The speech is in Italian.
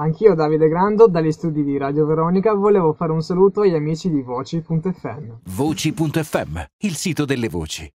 Anch'io, Davide Grando, dagli studi di Radio Veronica, volevo fare un saluto agli amici di Voci.fm. Voci.fm, il sito delle voci.